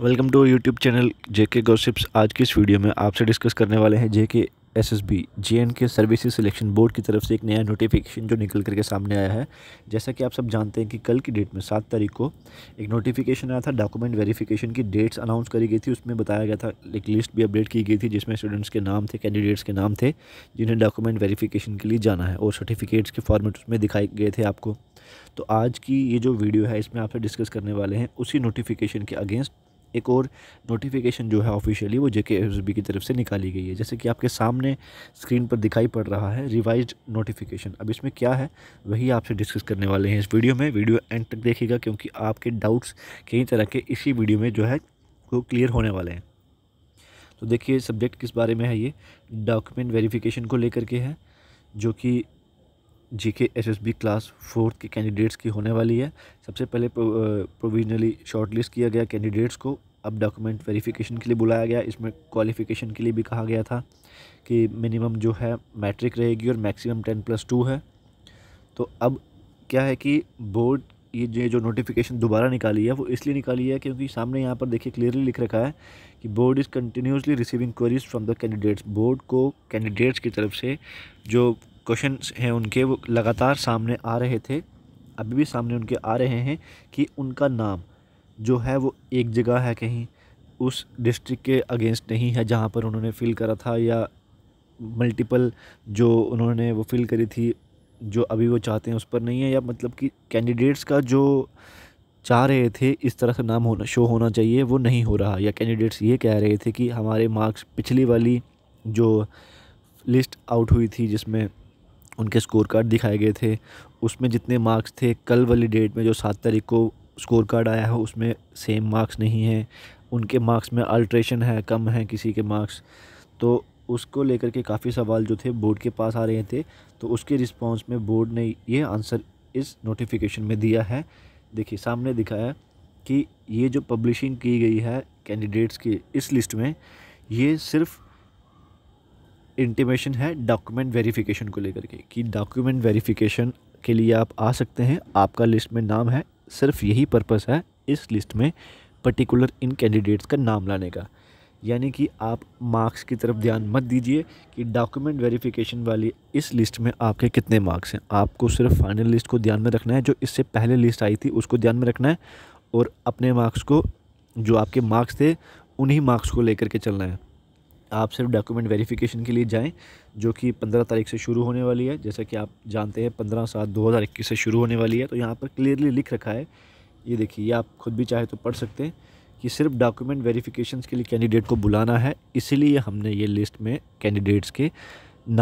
welcome to YouTube channel J K gossips आज की इस वीडियो में आपसे डिस्कस करने वाले हैं J K S S B J and K services selection board की तरफ से एक नया नोटिफिकेशन जो निकल करके सामने आया है जैसा कि आप सब जानते हैं कि कल की डेट में सात तारीख को एक नोटिफिकेशन आया था डॉक्यूमेंट वेरिफिकेशन की डेट्स अनाउंस करी गई थी उसमें बताया गया था एक लिस्ट भी अपडेट की गई थी जिसमें स्टूडेंट्स के नाम थे कैंडिडेट्स के नाम थे जिन्हें डॉक्यूमेंट वेरीफिकेशन के लिए जाना है और सर्टिफिकेट्स के फॉर्मेट उसमें दिखाए गए थे आपको तो आज की ये जो वीडियो है इसमें आपसे डिस्कस करने वाले हैं उसी नोटिफिकेशन के अगेंस्ट एक और नोटिफिकेशन जो है ऑफिशियली वो जेके एस की तरफ से निकाली गई है जैसे कि आपके सामने स्क्रीन पर दिखाई पड़ रहा है रिवाइज नोटिफिकेशन अब इसमें क्या है वही आपसे डिस्कस करने वाले हैं इस वीडियो में वीडियो एंड तक देखिएगा क्योंकि आपके डाउट्स कई तरह के इसी वीडियो में जो है वो क्लियर होने वाले हैं तो देखिए सब्जेक्ट किस बारे में है ये डॉक्यूमेंट वेरीफिकेशन को लेकर के है जो कि G K S S B class fourth के कैंडिडेट्स की होने वाली है सबसे पहले प्रोविजनली शॉर्टलिस्ट किया गया कैंडिडेट्स को अब डॉक्यूमेंट वेरिफिकेशन के लिए बुलाया गया इसमें क्वालिफ़िकेशन के लिए भी कहा गया था कि मिनिमम जो है मैट्रिक रहेगी और मैक्सिमम टेन प्लस टू है तो अब क्या है कि बोर्ड ये जो नोटिफिकेशन दोबारा निकाली है वो इसलिए निकाली है क्योंकि सामने यहाँ पर देखिए क्लियरली लिख रखा है कि board is continuously receiving queries from the candidates board को कैंडिडेट्स की तरफ से जो क्वेश्चन हैं उनके वो लगातार सामने आ रहे थे अभी भी सामने उनके आ रहे हैं कि उनका नाम जो है वो एक जगह है कहीं उस डिस्ट्रिक्ट के अगेंस्ट नहीं है जहाँ पर उन्होंने फ़िल करा था या मल्टीपल जो उन्होंने वो फ़िल करी थी जो अभी वो चाहते हैं उस पर नहीं है या मतलब कि कैंडिडेट्स का जो चाह रहे थे इस तरह से नाम होना शो होना चाहिए वो नहीं हो रहा या कैंडिडेट्स ये कह रहे थे कि हमारे मार्क्स पिछली वाली जो लिस्ट आउट हुई थी जिसमें उनके स्कोर कार्ड दिखाए गए थे उसमें जितने मार्क्स थे कल वाली डेट में जो सात तारीख को स्कोर कार्ड आया है उसमें सेम मार्क्स नहीं हैं उनके मार्क्स में अल्ट्रेशन है कम है किसी के मार्क्स तो उसको लेकर के काफ़ी सवाल जो थे बोर्ड के पास आ रहे थे तो उसके रिस्पांस में बोर्ड ने ये आंसर इस नोटिफिकेशन में दिया है देखिए सामने दिखाया कि ये जो पब्लिशिंग की गई है कैंडिडेट्स की इस लिस्ट में ये सिर्फ इंटीमेशन है डॉक्यूमेंट वेरिफिकेशन को लेकर के कि डॉक्यूमेंट वेरिफिकेशन के लिए आप आ सकते हैं आपका लिस्ट में नाम है सिर्फ यही पर्पस है इस लिस्ट में पर्टिकुलर इन कैंडिडेट्स का नाम लाने का यानी कि आप मार्क्स की तरफ ध्यान मत दीजिए कि डॉक्यूमेंट वेरिफिकेशन वाली इस लिस्ट में आपके कितने मार्क्स हैं आपको सिर्फ फाइनल लिस्ट को ध्यान में रखना है जो इससे पहले लिस्ट आई थी उसको ध्यान में रखना है और अपने मार्क्स को जो आपके मार्क्स थे उन्हीं मार्क्स को लेकर के चलना है आप सिर्फ डॉक्यूमेंट वेरिफिकेशन के लिए जाएं जो कि पंद्रह तारीख से शुरू होने वाली है जैसा कि आप जानते हैं पंद्रह सात दो हज़ार इक्कीस से शुरू होने वाली है तो यहाँ पर क्लियरली लिख रखा है ये देखिए ये आप खुद भी चाहे तो पढ़ सकते हैं कि सिर्फ डॉक्यूमेंट वेरीफिकेशन के लिए कैंडिडेट को बुलाना है इसीलिए हमने ये लिस्ट में कैंडिडेट्स के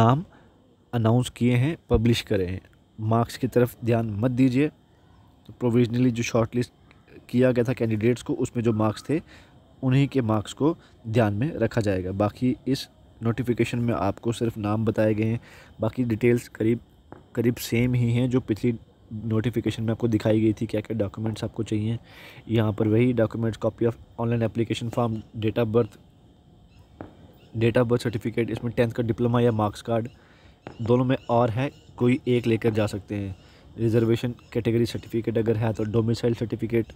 नाम अनाउंस किए हैं पब्लिश करे हैं मार्क्स की तरफ ध्यान मत दीजिए तो प्रोविजनली जो शॉर्ट लिस्ट किया गया था कैंडिडेट्स को उसमें जो मार्क्स थे उन्हीं के मार्क्स को ध्यान में रखा जाएगा बाकी इस नोटिफिकेशन में आपको सिर्फ नाम बताए गए हैं बाकी डिटेल्स करीब करीब सेम ही हैं जो पिछली नोटिफिकेशन में आपको दिखाई गई थी क्या क्या डॉक्यूमेंट्स आपको चाहिए यहाँ पर वही documents copy of online application form date of birth date of birth certificate इसमें टेंथ का डिप्लोमा या मार्क्स कार्ड दोनों में और है कोई एक लेकर जा सकते हैं रिजर्वेशन कैटेगरी सर्टिफिकेट अगर है तो domicile certificate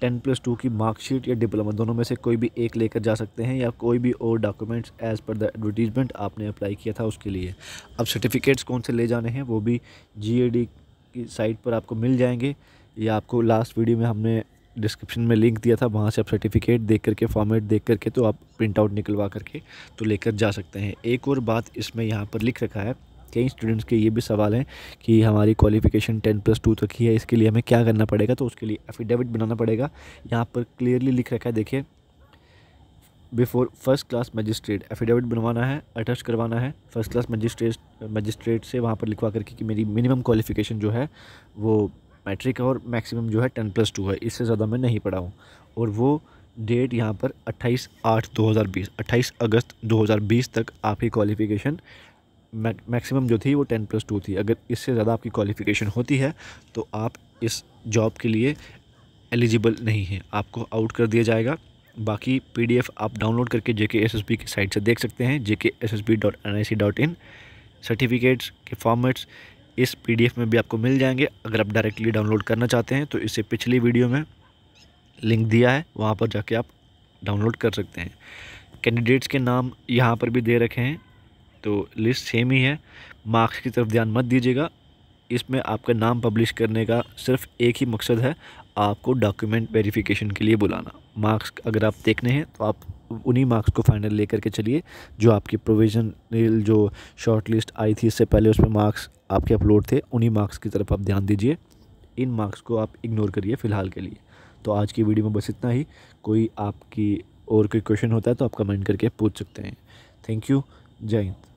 ten plus two की मार्कशीट या डिप्लोमा दोनों में से कोई भी एक लेकर जा सकते हैं या कोई भी और documents as per the advertisement आपने अप्लाई किया था उसके लिए अब सर्टिफिकेट्स कौन से ले जाने हैं वो भी जी की साइट पर आपको मिल जाएंगे या आपको लास्ट वीडियो में हमने डिस्क्रिप्शन में लिंक दिया था वहाँ से आप सर्टिफिकेट देख करके फॉर्मेट देख करके तो आप प्रिंट आउट निकलवा करके तो लेकर जा सकते हैं एक और बात इसमें यहाँ पर लिख रखा है कई स्टूडेंट्स के ये भी सवाल हैं कि हमारी क्वालिफिकेशन टेन प्लस टू तक ही है इसके लिए हमें क्या करना पड़ेगा तो उसके लिए एफिडेविट बनाना पड़ेगा यहाँ पर क्लियरली लिख रखा है देखिए before first class magistrate affidavit बनवाना है अटैच करवाना है फर्स्ट क्लास मजिस्ट्रेट मजिस्ट्रेट से वहाँ पर लिखवा करके कि मेरी मिनिमम क्वालिफिकेशन जो है वो मैट्रिक और मैक्सिमम जो है टेन प्लस टू है इससे ज़्यादा मैं नहीं पढ़ा हूँ और वो डेट यहाँ पर अट्ठाईस आठ दो हज़ार बीस अट्ठाईस अगस्त दो हज़ार बीस तक आपकी क्वालिफ़िकेशन मैक्सिमम जो थी वो टेन प्लस टू थी अगर इससे ज़्यादा आपकी क्वालिफ़िकेशन होती है तो आप इस जॉब के लिए एलिजिबल नहीं हैं आपको आउट कर दिया जाएगा बाकी पीडीएफ आप डाउनलोड करके J K S S P की साइट से देख सकते हैं J K S S B dot N I C dot in certificates के फॉर्मेट्स इस पीडीएफ में भी आपको मिल जाएंगे अगर आप डायरेक्टली डाउनलोड करना चाहते हैं तो इससे पिछली वीडियो में लिंक दिया है वहाँ पर जाके आप डाउनलोड कर सकते हैं कैंडिडेट्स के नाम यहाँ पर भी दे रखे हैं तो लिस्ट सेम ही है मार्क्स की तरफ ध्यान मत दीजिएगा इसमें आपका नाम पब्लिश करने का सिर्फ एक ही मकसद है आपको डॉक्यूमेंट वेरिफिकेशन के लिए बुलाना मार्क्स अगर आप देखने हैं तो आप उन्हीं मार्क्स को फाइनल लेकर के चलिए जो आपकी प्रोविजनल जो शॉर्ट लिस्ट आई थी इससे पहले उसमें मार्क्स आपके अपलोड थे उन्हीं मार्क्स की तरफ आप ध्यान दीजिए इन मार्क्स को आप इग्नोर करिए फ़िलहाल के लिए तो आज की वीडियो में बस इतना ही कोई आपकी और कोई क्वेश्चन होता है तो आप कमेंट करके पूछ सकते हैं थैंक यू जय हिंद